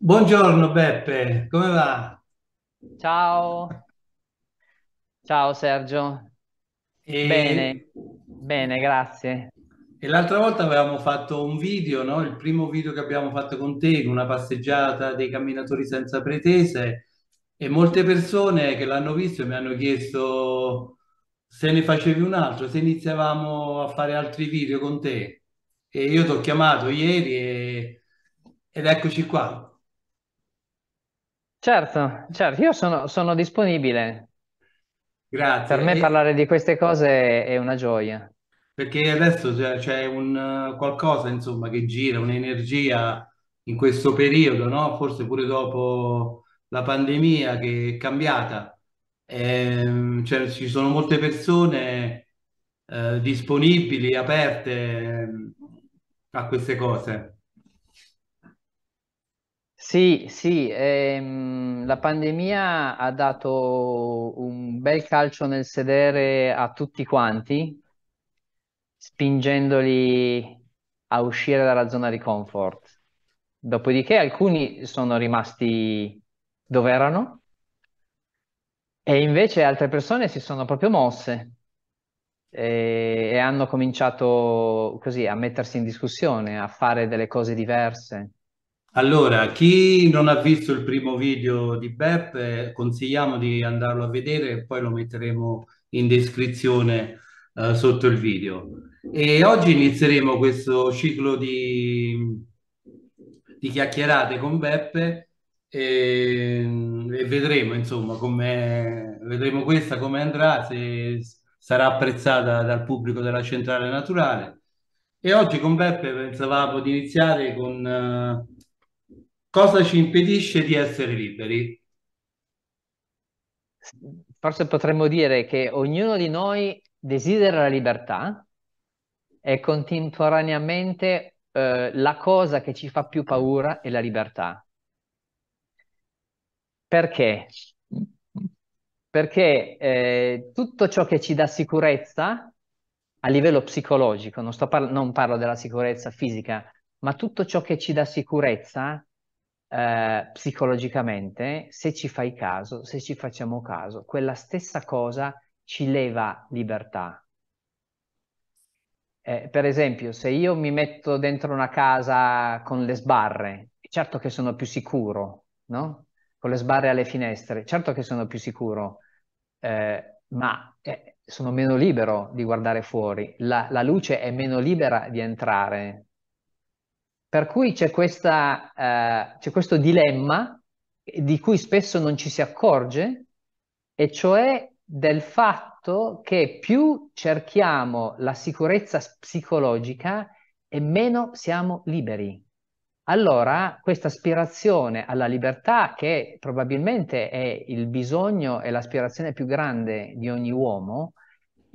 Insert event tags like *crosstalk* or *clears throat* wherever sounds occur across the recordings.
Buongiorno Beppe, come va? Ciao, ciao Sergio. E... Bene, bene, grazie. E l'altra volta avevamo fatto un video, no? il primo video che abbiamo fatto con te, una passeggiata dei camminatori senza pretese e molte persone che l'hanno visto mi hanno chiesto se ne facevi un altro, se iniziavamo a fare altri video con te. E io ti ho chiamato ieri e... ed eccoci qua. Certo, certo, io sono, sono disponibile. Grazie. Per me E- parlare di queste cose è una gioia. Perché adesso c'è c'è un qualcosa, insomma, che gira, un'energia in questo periodo, no? Forse pure dopo la pandemia che è cambiata. Ehm, cioè, ci sono molte persone eh, disponibili, aperte a queste cose. Sì, sì, ehm, la pandemia ha dato un bel calcio nel sedere a tutti quanti, spingendoli a uscire dalla zona di comfort. Dopodiché alcuni sono rimasti dove erano e invece altre persone si sono proprio mosse e, e hanno cominciato così a mettersi in discussione, a fare delle cose diverse. Allora, chi non ha visto il primo video di Beppe, consigliamo di andarlo a vedere e poi lo metteremo in descrizione eh, sotto il video. E oggi inizieremo questo ciclo di, di chiacchierate con Beppe e, e vedremo insomma come vedremo questa come andrà, se sarà apprezzata dal pubblico della Centrale Naturale. E oggi con Beppe pensavamo di iniziare con... Eh, cosa ci impedisce di essere liberi? Forse potremmo dire che ognuno di noi desidera la libertà e contemporaneamente eh, la cosa che ci fa più paura è la libertà. Perché? Perché eh, tutto ciò che ci dà sicurezza a livello psicologico, non, parla- non parlo della sicurezza fisica, ma tutto ciò che ci dà sicurezza eh, psicologicamente, se ci fai caso, se ci facciamo caso, quella stessa cosa ci leva libertà. Eh, per esempio, se io mi metto dentro una casa con le sbarre, certo che sono più sicuro, no? Con le sbarre alle finestre, certo che sono più sicuro, eh, ma eh, sono meno libero di guardare fuori, la, la luce è meno libera di entrare per cui c'è, questa, eh, c'è questo dilemma di cui spesso non ci si accorge, e cioè del fatto che più cerchiamo la sicurezza psicologica e meno siamo liberi. Allora, questa aspirazione alla libertà, che probabilmente è il bisogno e l'aspirazione più grande di ogni uomo,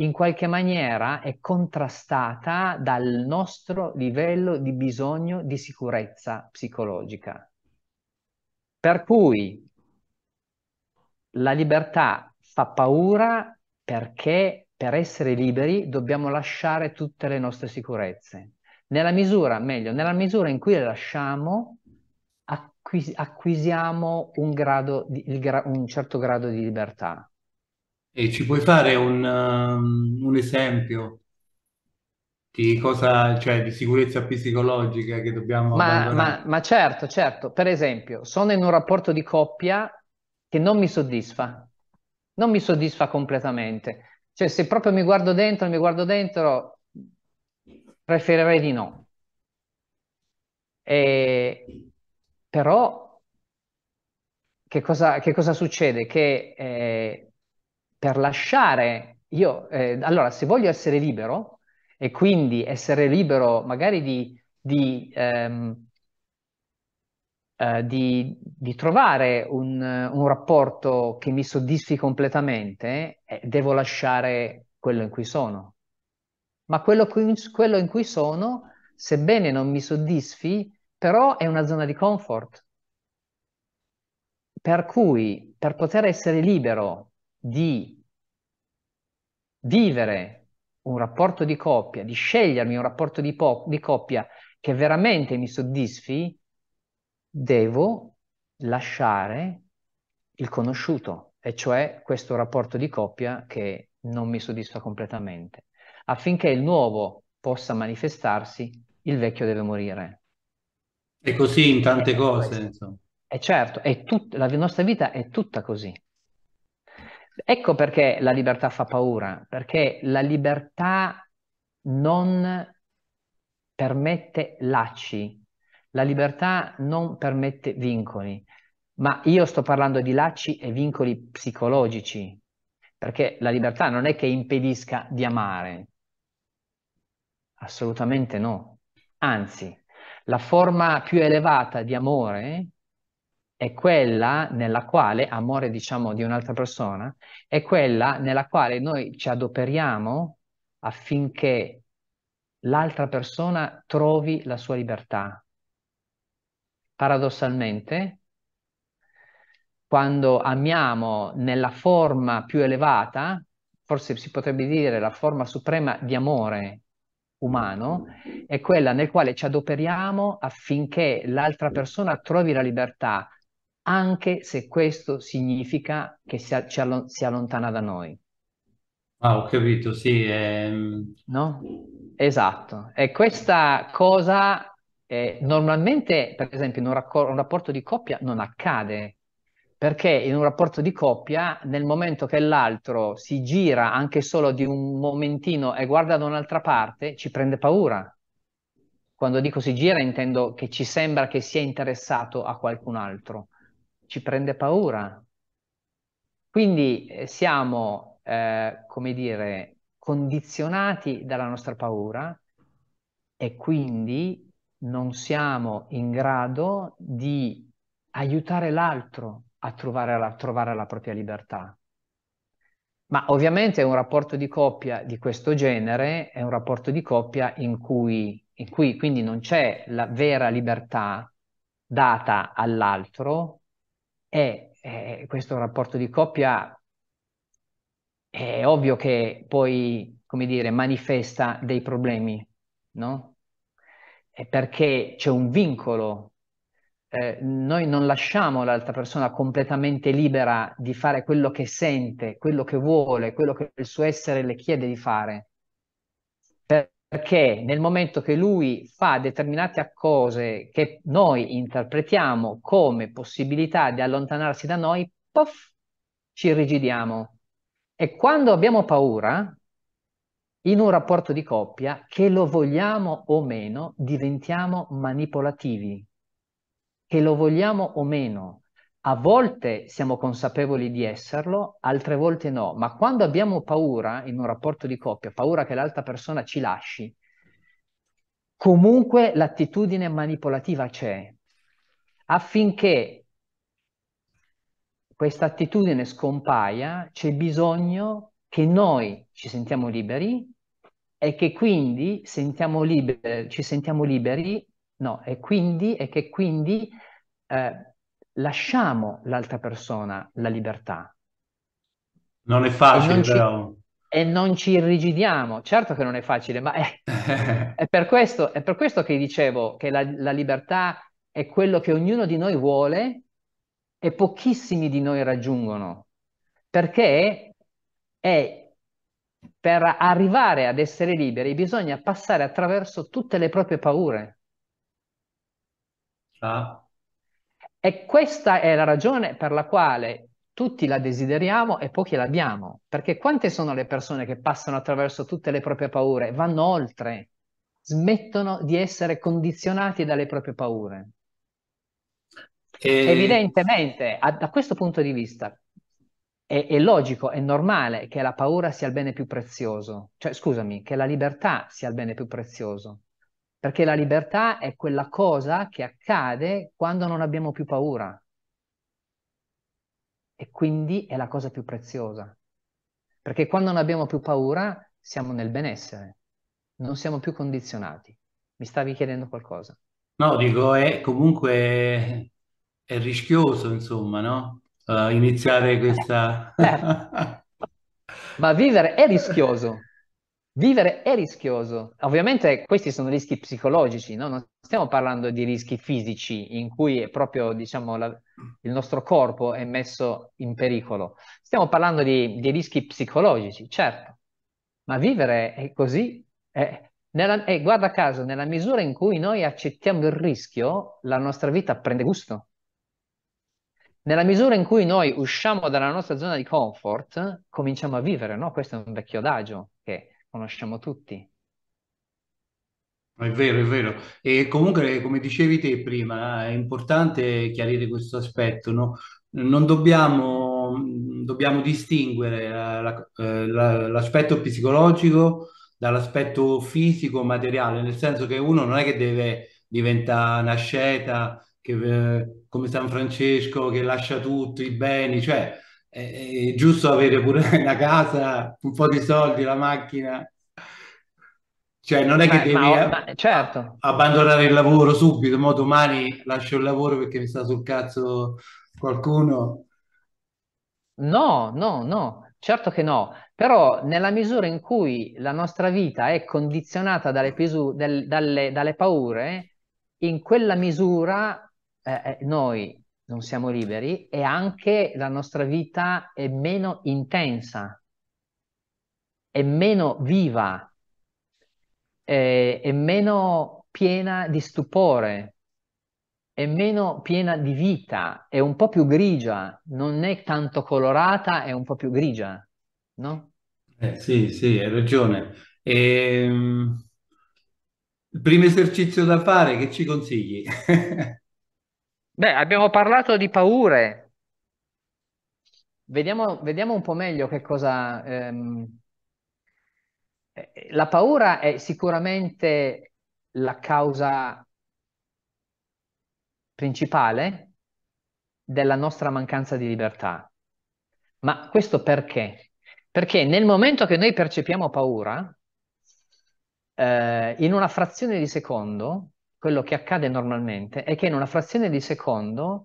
in qualche maniera è contrastata dal nostro livello di bisogno di sicurezza psicologica. Per cui la libertà fa paura perché per essere liberi dobbiamo lasciare tutte le nostre sicurezze. Nella misura, meglio, nella misura in cui le lasciamo, acquisiamo un, grado di, un certo grado di libertà. E ci puoi fare un, um, un esempio di cosa, cioè di sicurezza psicologica che dobbiamo ma, ma, ma certo, certo. Per esempio, sono in un rapporto di coppia che non mi soddisfa, non mi soddisfa completamente. Cioè, se proprio mi guardo dentro, mi guardo dentro, preferirei di no. E, però, che cosa, che cosa succede? Che eh, per lasciare, io, eh, allora se voglio essere libero e quindi essere libero magari di, di, ehm, eh, di, di trovare un, un, rapporto che mi soddisfi completamente, eh, devo lasciare quello in cui sono. Ma quello, quello in cui sono, sebbene non mi soddisfi, però è una zona di comfort. Per cui, per poter essere libero di vivere un rapporto di coppia, di scegliermi un rapporto di, po- di coppia che veramente mi soddisfi, devo lasciare il conosciuto, e cioè questo rapporto di coppia che non mi soddisfa completamente. Affinché il nuovo possa manifestarsi, il vecchio deve morire. E così in tante e cose. Insomma. E certo, è tut- la nostra vita è tutta così. Ecco perché la libertà fa paura, perché la libertà non permette lacci, la libertà non permette vincoli, ma io sto parlando di lacci e vincoli psicologici, perché la libertà non è che impedisca di amare, assolutamente no, anzi, la forma più elevata di amore è quella nella quale, amore diciamo di un'altra persona, è quella nella quale noi ci adoperiamo affinché l'altra persona trovi la sua libertà. Paradossalmente, quando amiamo nella forma più elevata, forse si potrebbe dire la forma suprema di amore umano, è quella nel quale ci adoperiamo affinché l'altra persona trovi la libertà, anche se questo significa che si, allo- si allontana da noi. Ah, ho capito, sì. Ehm... No? Esatto. E questa cosa eh, normalmente, per esempio, in un, racco- un rapporto di coppia non accade, perché in un rapporto di coppia, nel momento che l'altro si gira anche solo di un momentino e guarda da un'altra parte, ci prende paura. Quando dico si gira intendo che ci sembra che sia interessato a qualcun altro ci prende paura. Quindi eh, siamo, eh, come dire, condizionati dalla nostra paura e quindi non siamo in grado di aiutare l'altro a trovare la, trovare la propria libertà. Ma ovviamente un rapporto di coppia di questo genere è un rapporto di coppia in cui, in cui quindi non c'è la vera libertà data all'altro, e eh, questo rapporto di coppia è ovvio che poi, come dire, manifesta dei problemi, no? È perché c'è un vincolo eh, noi non lasciamo l'altra persona completamente libera di fare quello che sente, quello che vuole, quello che il suo essere le chiede di fare perché nel momento che lui fa determinate cose che noi interpretiamo come possibilità di allontanarsi da noi, puff, ci irrigidiamo. E quando abbiamo paura, in un rapporto di coppia, che lo vogliamo o meno, diventiamo manipolativi, che lo vogliamo o meno a volte siamo consapevoli di esserlo, altre volte no, ma quando abbiamo paura in un rapporto di coppia, paura che l'altra persona ci lasci, comunque l'attitudine manipolativa c'è, affinché questa attitudine scompaia, c'è bisogno che noi ci sentiamo liberi e che quindi sentiamo liberi, ci sentiamo liberi, no, e quindi, e che quindi eh, lasciamo l'altra persona la libertà. Non è facile, e non ci, però. E non ci irrigidiamo. Certo che non è facile, ma è, *laughs* è, per, questo, è per, questo, che dicevo che la, la libertà è quello che ognuno di noi vuole e pochissimi di noi raggiungono, perché è per arrivare ad essere liberi bisogna passare attraverso tutte le proprie paure. Ah. E questa è la ragione per la quale tutti la desideriamo e pochi l'abbiamo, perché quante sono le persone che passano attraverso tutte le proprie paure, vanno oltre, smettono di essere condizionati dalle proprie paure. E... Evidentemente, a, da questo punto di vista, è, è, logico, è normale che la paura sia il bene più prezioso, cioè scusami, che la libertà sia il bene più prezioso perché la libertà è quella cosa che accade quando non abbiamo più paura e quindi è la cosa più preziosa, perché quando non abbiamo più paura siamo nel benessere, non siamo più condizionati. Mi stavi chiedendo qualcosa? No, dico, è comunque è rischioso, insomma, no? Uh, iniziare questa... *laughs* Certo. Ma vivere è rischioso. Vivere è rischioso. Ovviamente questi sono rischi psicologici, no? non stiamo parlando di rischi fisici in cui è proprio diciamo, la, il nostro corpo è messo in pericolo. Stiamo parlando di, di rischi psicologici, certo, ma vivere è così. È, nella, e guarda caso, nella misura in cui noi accettiamo il rischio, la nostra vita prende gusto. Nella misura in cui noi usciamo dalla nostra zona di comfort, cominciamo a vivere, no? Questo è un vecchio adagio conosciamo tutti. È vero, è vero. E comunque, come dicevi te prima, è importante chiarire questo aspetto, no? Non dobbiamo, dobbiamo distinguere la- eh, la- l'aspetto psicologico dall'aspetto fisico, materiale, nel senso che uno non è che deve diventare una sceta che, eh, come San Francesco che lascia tutto, i beni, cioè è, giusto avere pure la *laughs* casa, un po' di soldi, la macchina. Cioè, non è che devi ma, ma, certo. abbandonare il lavoro subito, ma domani lascio il lavoro perché mi sta sul cazzo qualcuno. No, no, no, certo che no, però nella misura in cui la nostra vita è condizionata dalle, dalle, dalle paure, in quella misura eh, eh noi non siamo liberi e anche la nostra vita è meno intensa, è meno viva, è, è meno piena di stupore, è meno piena di vita, è un po' più grigia, non è tanto colorata, è un po' più grigia, no? Eh, sì, sì, hai ragione. Ehm... Il primo esercizio da fare che ci consigli? *laughs* Beh, abbiamo parlato di paure. Vediamo, vediamo un po' meglio che cosa... ehm, eh, La paura è sicuramente la causa principale della nostra mancanza di libertà. Ma questo perché? Perché nel momento che noi percepiamo paura, eh, in una frazione di secondo, quello che accade normalmente è che in una frazione di secondo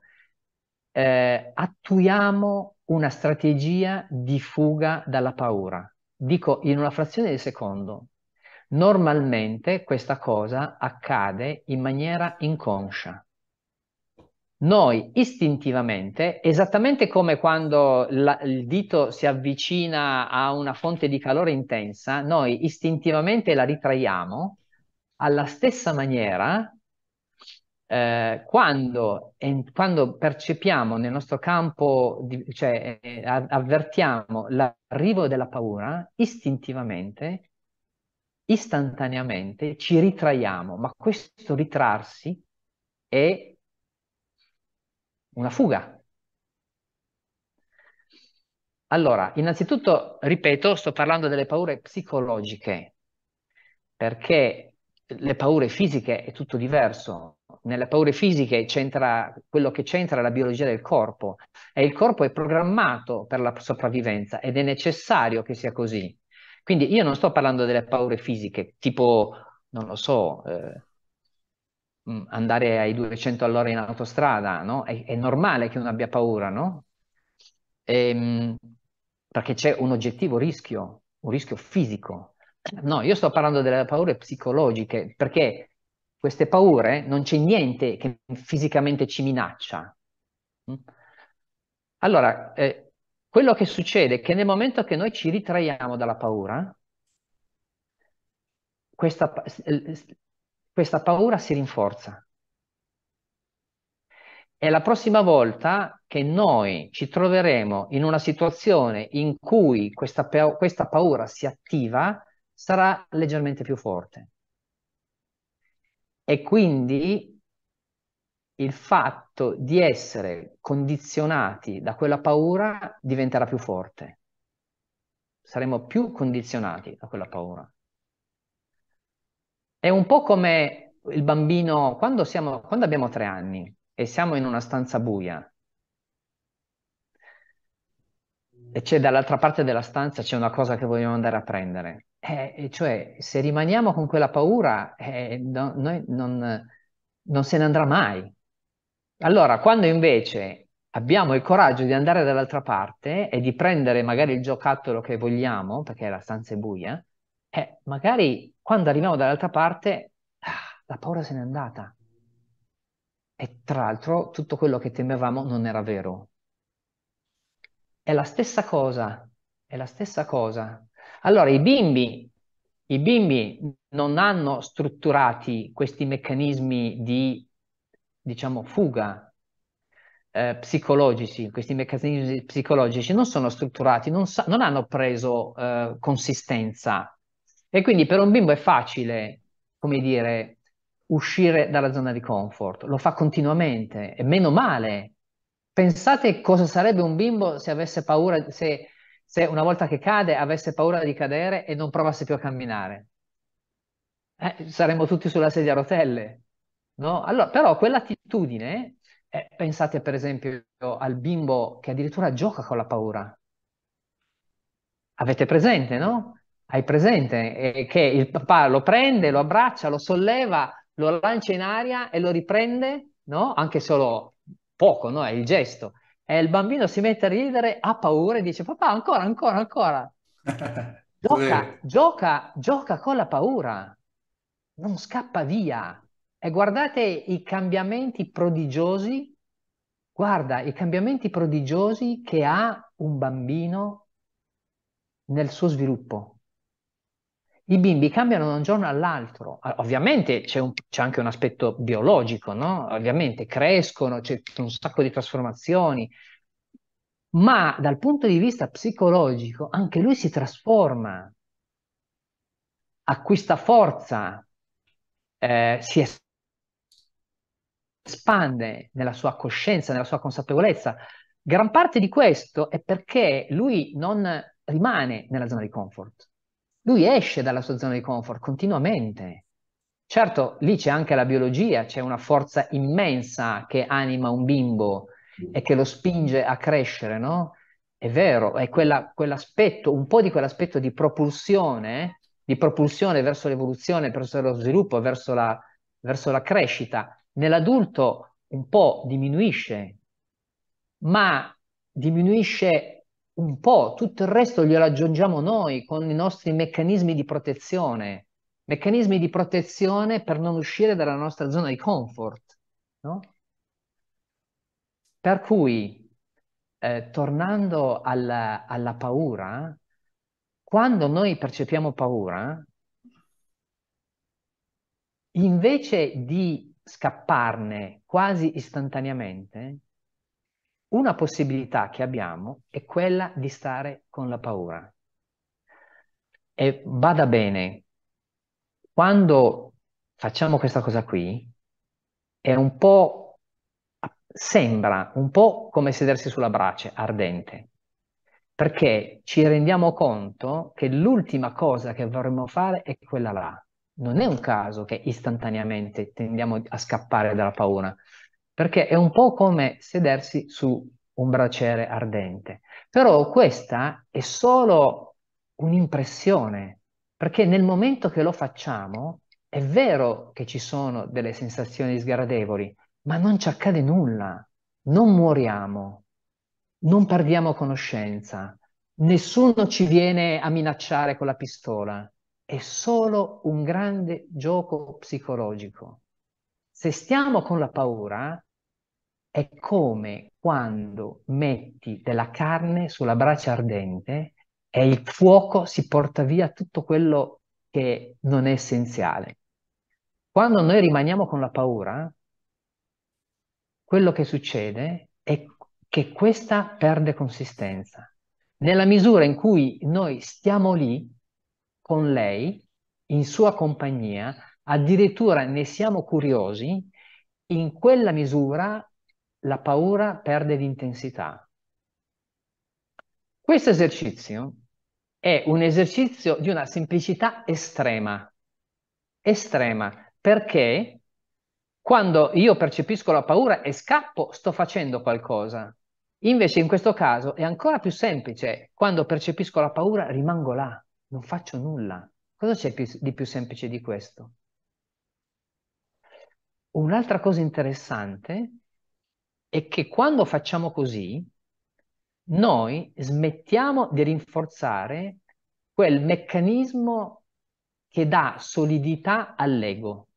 eh, attuiamo una strategia di fuga dalla paura. Dico in una frazione di secondo. Normalmente questa cosa accade in maniera inconscia. Noi istintivamente, esattamente come quando la, il dito si avvicina a una fonte di calore intensa, noi istintivamente la ritraiamo alla stessa maniera, eh, quando, en- quando, percepiamo nel nostro campo, di, cioè eh, avvertiamo l'arrivo della paura, istintivamente, istantaneamente ci ritraiamo, ma questo ritrarsi è una fuga, allora, innanzitutto, ripeto, sto parlando delle paure psicologiche, perché le paure fisiche è tutto diverso. Nelle paure fisiche c'entra quello che c'entra la biologia del corpo e il corpo è programmato per la sopravvivenza ed è necessario che sia così. Quindi io non sto parlando delle paure fisiche, tipo, non lo so, eh, mm, andare ai 200 all'ora in autostrada, no? È, è normale che uno abbia paura, no? E, ehm, perché c'è un oggettivo rischio, un rischio fisico No, io sto parlando delle paure psicologiche, perché queste paure non c'è niente che fisicamente ci minaccia. Mm? Allora, eh, quello che succede è che nel momento che noi ci ritraiamo dalla paura, questa, questa paura si rinforza. E la prossima volta che noi ci troveremo in una situazione in cui questa, questa paura si attiva, sarà leggermente più forte. E quindi il fatto di essere condizionati da quella paura diventerà più forte. Saremo più condizionati da quella paura. È un po' come il bambino, quando, siamo, quando abbiamo tre anni e siamo in una stanza buia, e c'è dall'altra parte della stanza c'è una cosa che vogliamo andare a prendere. Eh, cioè, se rimaniamo con quella paura, eh, no, noi non, non se ne andrà mai. Allora, quando invece abbiamo il coraggio di andare dall'altra parte e di prendere magari il giocattolo che vogliamo, perché la stanza è buia, eh, magari quando arriviamo dall'altra parte, ah, la paura se n'è andata. E tra l'altro tutto quello che temevamo non era vero. È la stessa cosa, è la stessa cosa allora, i bimbi, i bimbi non hanno strutturati questi meccanismi di, diciamo, fuga eh, psicologici, questi meccanismi psicologici non sono strutturati, non, sa- non hanno preso eh, consistenza. E quindi per un bimbo è facile, come dire, uscire dalla zona di comfort, lo fa continuamente, e meno male. Pensate cosa sarebbe un bimbo se avesse paura, se se una volta che cade avesse paura di cadere e non provasse più a camminare. Eh, saremmo tutti sulla sedia a rotelle, no? Allora, però quell'attitudine, eh, pensate per esempio al bimbo che addirittura gioca con la paura. Avete presente, no? Hai presente eh, che il papà lo prende, lo abbraccia, lo solleva, lo lancia in aria e lo riprende, no? Anche solo poco, no? È il gesto. E il bambino si mette a ridere, ha paura e dice papà ancora, ancora, ancora. *laughs* gioca, gioca, gioca con la paura, non scappa via. E guardate i cambiamenti prodigiosi, guarda i cambiamenti prodigiosi che ha un bambino nel suo sviluppo i bimbi cambiano da un giorno all'altro. Ovviamente c'è, un, c'è anche un aspetto biologico, no? Ovviamente crescono, c'è un sacco di trasformazioni, ma dal punto di vista psicologico anche lui si trasforma, acquista forza, eh, si espande nella sua coscienza, nella sua consapevolezza. Gran parte di questo è perché lui non rimane nella zona di comfort lui esce dalla sua zona di comfort continuamente. Certo, lì c'è anche la biologia, c'è una forza immensa che anima un bimbo mm. e che lo spinge a crescere, no? È vero, è quella, quell'aspetto, un po' di quell'aspetto di propulsione, di propulsione verso l'evoluzione, verso lo sviluppo, verso la, verso la crescita. Nell'adulto un po' diminuisce, ma diminuisce un po', tutto il resto glielo aggiungiamo noi con i nostri meccanismi di protezione, meccanismi di protezione per non uscire dalla nostra zona di comfort. No? Per cui, eh, tornando alla, alla paura, quando noi percepiamo paura, invece di scapparne quasi istantaneamente, una possibilità che abbiamo è quella di stare con la paura. E vada bene, quando facciamo questa cosa qui, è un po', sembra un po' come sedersi sulla brace ardente, perché ci rendiamo conto che l'ultima cosa che vorremmo fare è quella là. Non è un caso che istantaneamente tendiamo a scappare dalla paura, perché è un po' come sedersi su un braciere ardente. Però questa è solo un'impressione, perché nel momento che lo facciamo è vero che ci sono delle sensazioni sgradevoli, ma non ci accade nulla, non muoriamo, non perdiamo conoscenza, nessuno ci viene a minacciare con la pistola, è solo un grande gioco psicologico. Se stiamo con la paura, è come quando metti della carne sulla brace ardente e il fuoco si porta via tutto quello che non è essenziale. Quando noi rimaniamo con la paura, quello che succede è che questa perde consistenza. Nella misura in cui noi stiamo lì con lei, in sua compagnia, addirittura ne siamo curiosi, in quella misura la paura perde di intensità. Questo esercizio è un esercizio di una semplicità estrema, estrema, perché quando io percepisco la paura e scappo sto facendo qualcosa. Invece in questo caso è ancora più semplice, quando percepisco la paura rimango là, non faccio nulla. Cosa c'è di più semplice di questo? Un'altra cosa interessante è che quando facciamo così, noi smettiamo di rinforzare quel meccanismo che dà solidità all'ego.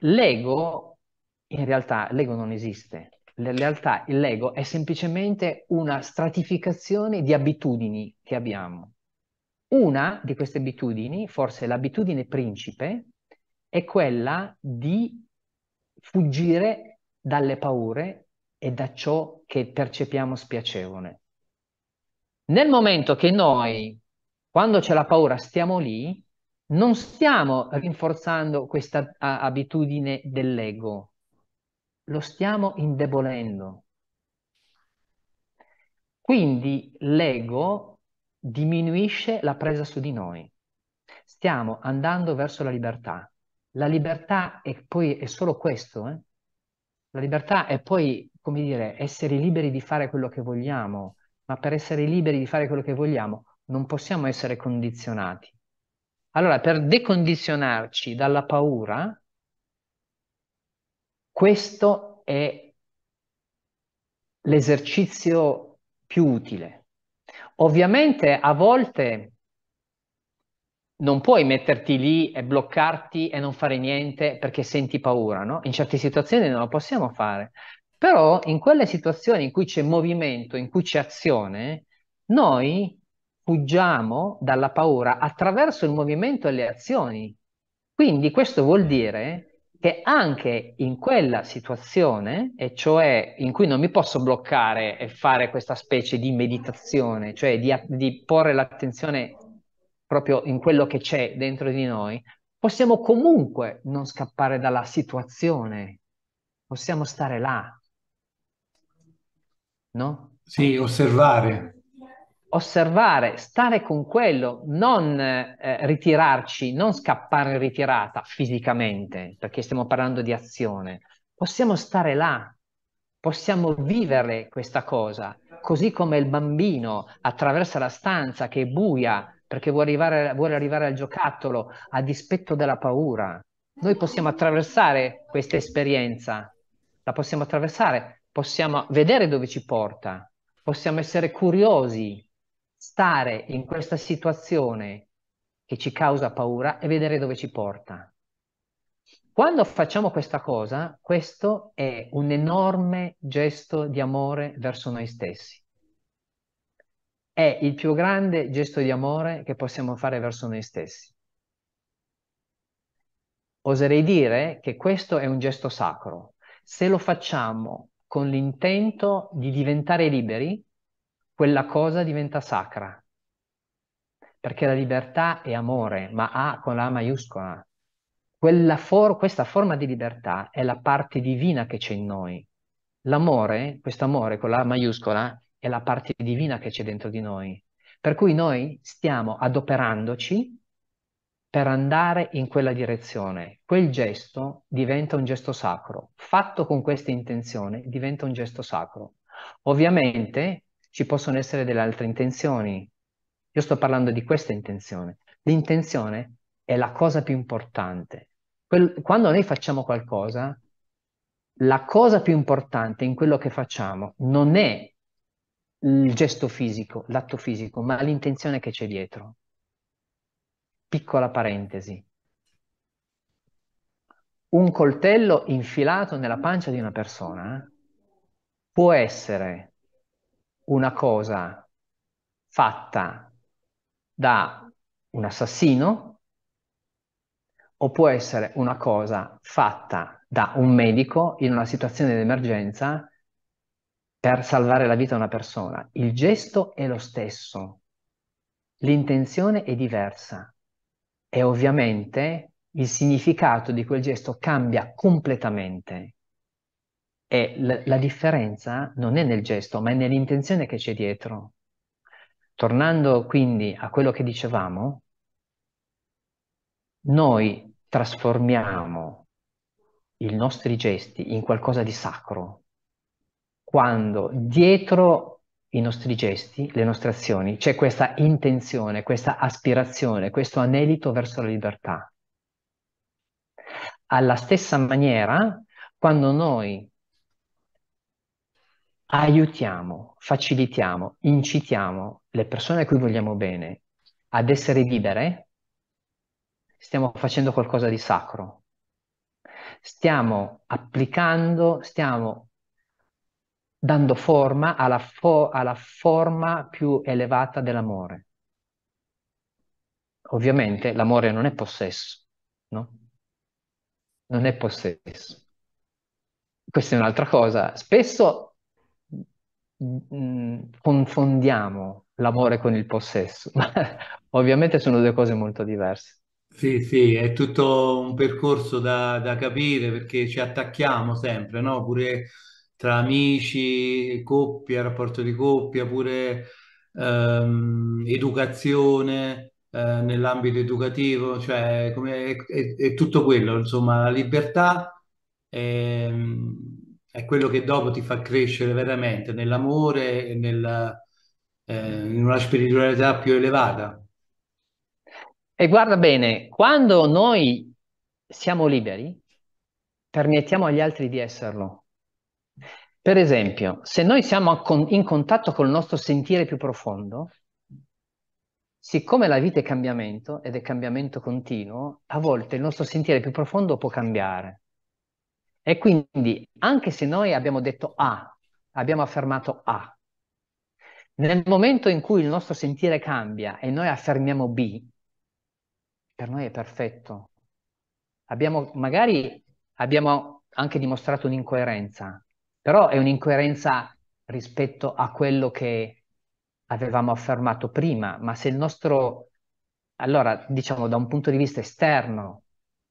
L'ego, in realtà, l'ego non esiste. In realtà l'ego è semplicemente una stratificazione di abitudini che abbiamo. Una di queste abitudini, forse l'abitudine principe, è quella di fuggire dalle paure e da ciò che percepiamo spiacevole. Nel momento che noi, quando c'è la paura, stiamo lì, non stiamo rinforzando questa abitudine dell'ego, lo stiamo indebolendo. Quindi l'ego diminuisce la presa su di noi. Stiamo andando verso la libertà. La libertà è poi è solo questo, eh? La libertà è poi, come dire, essere liberi di fare quello che vogliamo, ma per essere liberi di fare quello che vogliamo non possiamo essere condizionati. Allora, per decondizionarci dalla paura, questo è l'esercizio più utile. Ovviamente a volte non puoi metterti lì e bloccarti e non fare niente perché senti paura, no? In certe situazioni non lo possiamo fare. Però in quelle situazioni in cui c'è movimento, in cui c'è azione, noi fuggiamo dalla paura attraverso il movimento e le azioni. Quindi questo vuol dire che anche in quella situazione, e cioè in cui non mi posso bloccare e fare questa specie di meditazione, cioè di, di porre l'attenzione proprio in quello che c'è dentro di noi, possiamo comunque non scappare dalla situazione, possiamo stare là, no? Sì, osservare. Osservare, stare con quello, non eh, ritirarci, non scappare in ritirata fisicamente, perché stiamo parlando di azione. Possiamo stare là, possiamo vivere questa cosa, così come il bambino attraversa la stanza che è buia, perché vuole arrivare, vuole arrivare al giocattolo a dispetto della paura. Noi possiamo attraversare questa esperienza, la possiamo attraversare, possiamo vedere dove ci porta, possiamo essere curiosi, stare in questa situazione che ci causa paura e vedere dove ci porta. Quando facciamo questa cosa, questo è un enorme gesto di amore verso noi stessi è il più grande gesto di amore che possiamo fare verso noi stessi. Oserei dire che questo è un gesto sacro. Se lo facciamo con l'intento di diventare liberi, quella cosa diventa sacra. Perché la libertà è amore, ma A con la A maiuscola. For- questa forma di libertà è la parte divina che c'è in noi. L'amore, questo amore con la A maiuscola, è la parte divina che c'è dentro di noi. Per cui noi stiamo adoperandoci per andare in quella direzione. Quel gesto diventa un gesto sacro. Fatto con questa intenzione, diventa un gesto sacro. Ovviamente ci possono essere delle altre intenzioni. Io sto parlando di questa intenzione. L'intenzione è la cosa più importante. Quel, quando noi facciamo qualcosa, la cosa più importante in quello che facciamo non è il gesto fisico, l'atto fisico, ma l'intenzione che c'è dietro. Piccola parentesi. Un coltello infilato nella pancia di una persona può essere una cosa fatta da un assassino o può essere una cosa fatta da un medico in una situazione di emergenza per salvare la vita a una persona. Il gesto è lo stesso, l'intenzione è diversa e ovviamente il significato di quel gesto cambia completamente. E la, la differenza non è nel gesto, ma è nell'intenzione che c'è dietro. Tornando quindi a quello che dicevamo, noi trasformiamo i nostri gesti in qualcosa di sacro, quando dietro i nostri gesti, le nostre azioni, c'è questa intenzione, questa aspirazione, questo anelito verso la libertà. Alla stessa maniera, quando noi aiutiamo, facilitiamo, incitiamo le persone a cui vogliamo bene ad essere libere, stiamo facendo qualcosa di sacro. Stiamo applicando, stiamo dando forma alla, fo- alla forma più elevata dell'amore. Ovviamente l'amore non è possesso, no? Non è possesso. Questa è un'altra cosa. Spesso mh, mm, mm, confondiamo l'amore con il possesso, ma *laughs* ovviamente sono due cose molto diverse. Sì, sì, è tutto un percorso da, da capire perché ci attacchiamo sempre, no? Pure tra amici, coppia, rapporto di coppia, pure ehm, educazione eh, nell'ambito educativo, cioè come, è, è, è, tutto quello, insomma, la libertà è, ehm, è, quello che dopo ti fa crescere veramente nell'amore e nella, eh, in una spiritualità più elevata. E guarda bene, quando noi siamo liberi, permettiamo agli altri di esserlo per esempio, se noi siamo in contatto col nostro sentire più profondo, siccome la vita è cambiamento ed è cambiamento continuo, a volte il nostro sentire più profondo può cambiare. E quindi, anche se noi abbiamo detto A, abbiamo affermato A, nel momento in cui il nostro sentire cambia e noi affermiamo B, per noi è perfetto. Abbiamo, magari abbiamo anche dimostrato un'incoerenza, però è un'incoerenza rispetto a quello che avevamo affermato prima, ma se il nostro, allora diciamo da un punto di vista esterno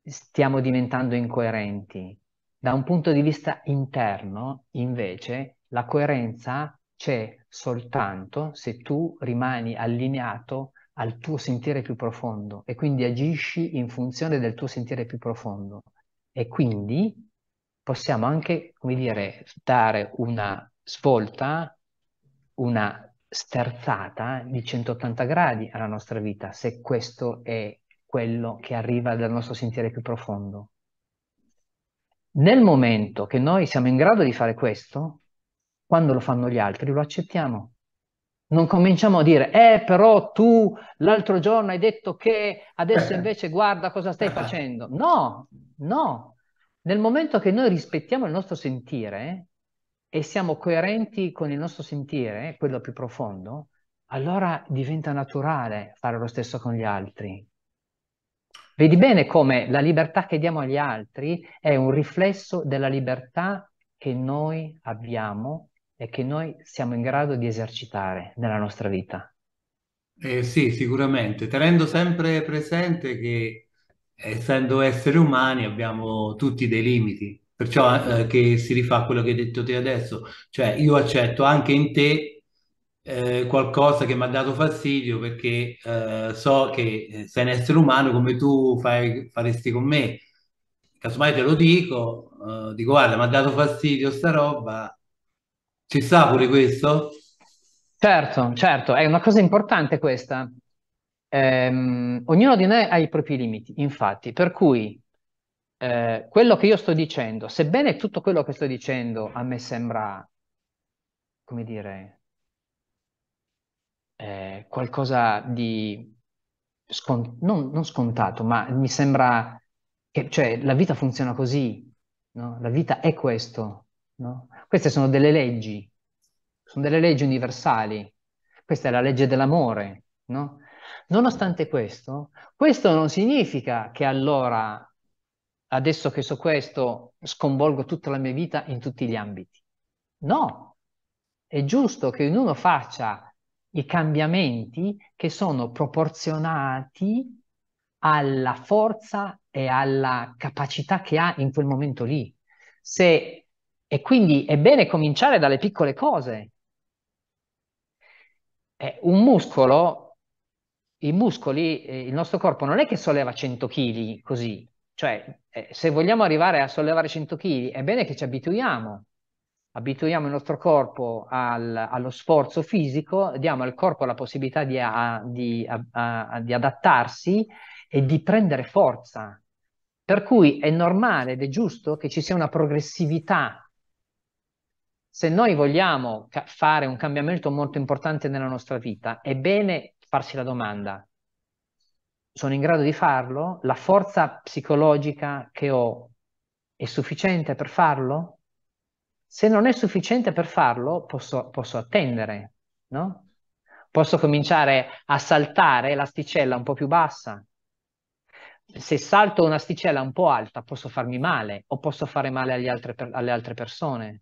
stiamo diventando incoerenti, da un punto di vista interno invece la coerenza c'è soltanto se tu rimani allineato al tuo sentire più profondo e quindi agisci in funzione del tuo sentire più profondo e quindi possiamo anche, come dire, dare una svolta, una sterzata di 180 gradi alla nostra vita, se questo è quello che arriva dal nostro sentire più profondo. Nel momento che noi siamo in grado di fare questo, quando lo fanno gli altri, lo accettiamo. Non cominciamo a dire, eh però tu l'altro giorno hai detto che adesso *clears throat* invece guarda cosa stai facendo. No, no, nel momento che noi rispettiamo il nostro sentire e siamo coerenti con il nostro sentire, quello più profondo, allora diventa naturale fare lo stesso con gli altri. Vedi bene come la libertà che diamo agli altri è un riflesso della libertà che noi abbiamo e che noi siamo in grado di esercitare nella nostra vita. Eh sì, sicuramente, tenendo sempre presente che essendo esseri umani abbiamo tutti dei limiti, perciò eh, che si rifà quello che hai detto te adesso, cioè io accetto anche in te eh, qualcosa che mi ha dato fastidio perché eh, so che eh, sei un essere umano come tu fai, faresti con me, casomai te lo dico, eh, dico guarda mi ha dato fastidio sta roba, ci sta pure questo? Certo, certo, è una cosa importante questa, ehm, ognuno di noi ha i propri limiti, infatti, per cui eh, quello che io sto dicendo, sebbene tutto quello che sto dicendo a me sembra, come dire, eh, qualcosa di scont- non, non, scontato, ma mi sembra che cioè, la vita funziona così, no? la vita è questo. No? Queste sono delle leggi, sono delle leggi universali. Questa è la legge dell'amore, no? Nonostante questo, questo non significa che allora, adesso che so questo, sconvolgo tutta la mia vita in tutti gli ambiti. No, è giusto che ognuno faccia i cambiamenti che sono proporzionati alla forza e alla capacità che ha in quel momento lì. Se, e quindi è bene cominciare dalle piccole cose. Eh, un muscolo i muscoli, eh, il nostro corpo non è che solleva 100 kg così, cioè eh, se vogliamo arrivare a sollevare 100 kg è bene che ci abituiamo, abituiamo il nostro corpo al, allo sforzo fisico, diamo al corpo la possibilità di, a, di, a, di adattarsi e di prendere forza. Per cui è normale ed è giusto che ci sia una progressività se noi vogliamo fare un cambiamento molto importante nella nostra vita, è bene farsi la domanda, sono in grado di farlo? La forza psicologica che ho è sufficiente per farlo? Se non è sufficiente per farlo, posso, posso attendere, no? Posso cominciare a saltare l'asticella un po' più bassa. Se salto un'asticella un po' alta, posso farmi male o posso fare male agli altre, alle altre persone.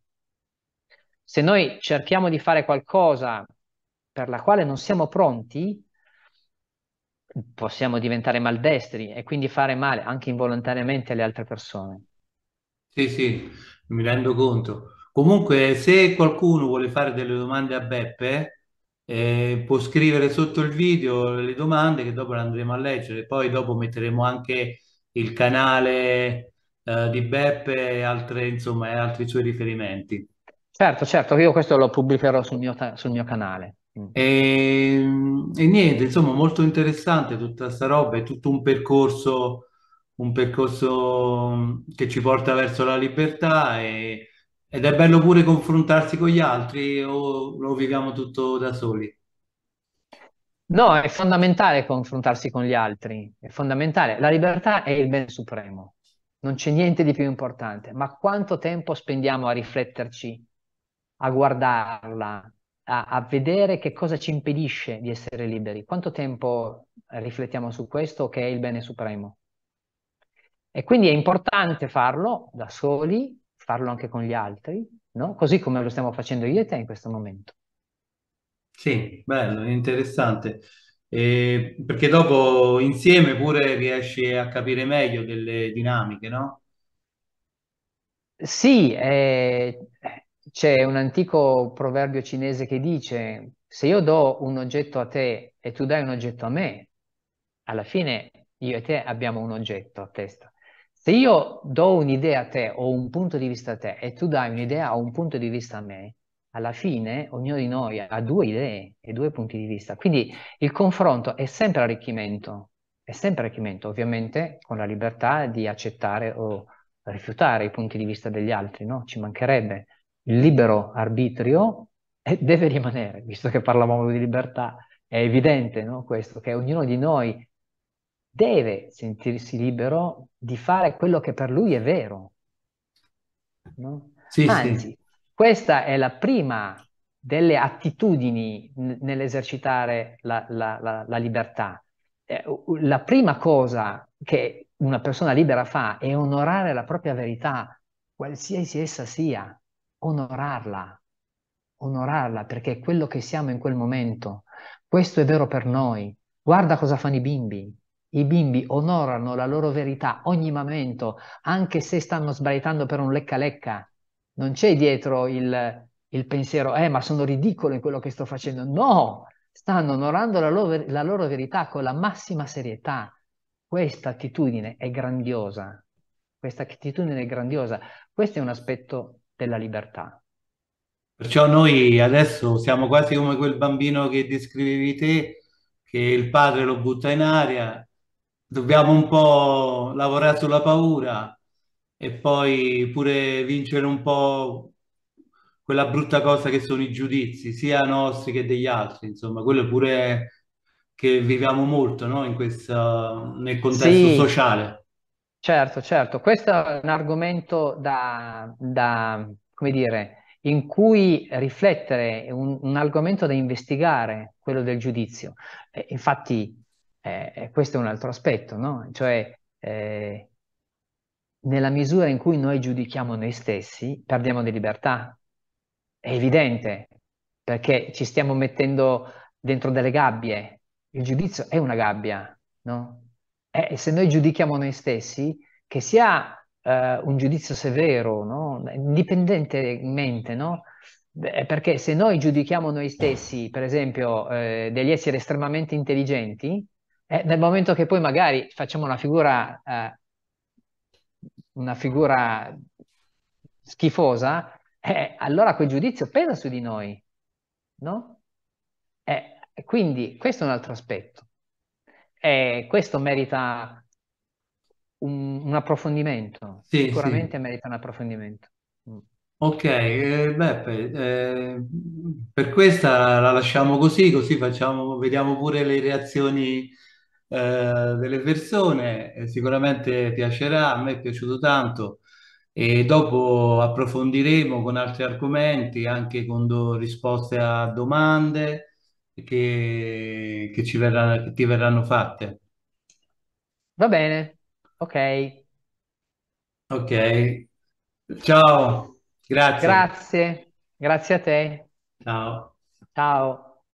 Se noi cerchiamo di fare qualcosa per la quale non siamo pronti, possiamo diventare maldestri e quindi fare male anche involontariamente alle altre persone. Sì, sì, mi rendo conto. Comunque, se qualcuno vuole fare delle domande a Beppe, eh, può scrivere sotto il video le domande che dopo le andremo a leggere. Poi dopo metteremo anche il canale eh, di Beppe e altre, insomma, altri suoi riferimenti. Certo, certo, io questo lo pubblicherò sul mio, sul mio canale. Mm. E, ehm, e, niente, insomma, molto interessante tutta sta roba, è tutto un percorso, un percorso mm, che ci porta verso la libertà e, ed è bello pure confrontarsi con gli altri o lo viviamo tutto da soli. No, è fondamentale confrontarsi con gli altri, è fondamentale. La libertà è il bene supremo, non c'è niente di più importante, ma quanto tempo spendiamo a rifletterci, a guardarla, a, a, vedere che cosa ci impedisce di essere liberi. Quanto tempo riflettiamo su questo che è il bene supremo? E quindi è importante farlo da soli, farlo anche con gli altri, no? così come lo stiamo facendo io e te in questo momento. Sì, bello, interessante. Eh, perché dopo insieme pure riesci a capire meglio delle dinamiche, no? Sì, eh, c'è un antico proverbio cinese che dice, se io do un oggetto a te e tu dai un oggetto a me, alla fine io e te abbiamo un oggetto a testa. Se io do un'idea a te o un punto di vista a te e tu dai un'idea o un punto di vista a me, alla fine ognuno di noi ha due idee e due punti di vista. Quindi il confronto è sempre arricchimento, è sempre arricchimento, ovviamente con la libertà di accettare o rifiutare i punti di vista degli altri, no? Ci mancherebbe il libero arbitrio *laughs* deve rimanere, visto che parlavamo di libertà, è evidente no, questo, che ognuno di noi deve sentirsi libero di fare quello che per lui è vero. No? Sì, Anzi, sì. questa è la prima delle attitudini nell'esercitare la, la, la, la libertà. Eh, la prima cosa che una persona libera fa è onorare la propria verità, qualsiasi essa sia onorarla, onorarla perché è quello che siamo in quel momento. Questo è vero per noi. Guarda cosa fanno i bimbi. I bimbi onorano la loro verità ogni momento, anche se stanno sbraitando per un lecca-lecca. Non c'è dietro il, il pensiero, eh, ma sono ridicolo in quello che sto facendo. No, stanno onorando la loro, la loro verità con la massima serietà. Questa attitudine è grandiosa. Questa attitudine è grandiosa. Questo è un aspetto della libertà. Perciò noi adesso siamo quasi come quel bambino che descrivevi te, che il padre lo butta in aria, dobbiamo un po' lavorare sulla paura e poi pure vincere un po' quella brutta cosa che sono i giudizi, sia nostri che degli altri, insomma, quello pure che viviamo molto no? In questo, nel contesto sì. sociale. Certo, certo, questo è un argomento da, da come dire, in cui riflettere, un, un argomento da investigare, quello del giudizio. Eh, infatti, eh, questo è un altro aspetto, no? Cioè, eh, nella misura in cui noi giudichiamo noi stessi, perdiamo di libertà. È evidente, perché ci stiamo mettendo dentro delle gabbie. Il giudizio è una gabbia, no? eh, se noi giudichiamo noi stessi, che sia eh, un giudizio severo, no? indipendentemente, no? perché se noi giudichiamo noi stessi, per esempio, eh, degli esseri estremamente intelligenti, eh, nel momento che poi magari facciamo una figura, eh, una figura schifosa, eh, allora quel giudizio pesa su di noi, no? quindi questo è un altro aspetto. E eh, questo merita un, un approfondimento, sì, sicuramente sì. merita un approfondimento. Mm. Ok, eh, Beppe, eh, per questa la lasciamo così, così facciamo, vediamo pure le reazioni eh, delle persone, eh, sicuramente piacerà, a me è piaciuto tanto e dopo approfondiremo con altri argomenti, anche con do, risposte a domande che, che ci verrà, che ti verranno fatte. Va bene, ok, Ok, ciao, grazie. grazie, grazie a te, Ciao. ciao.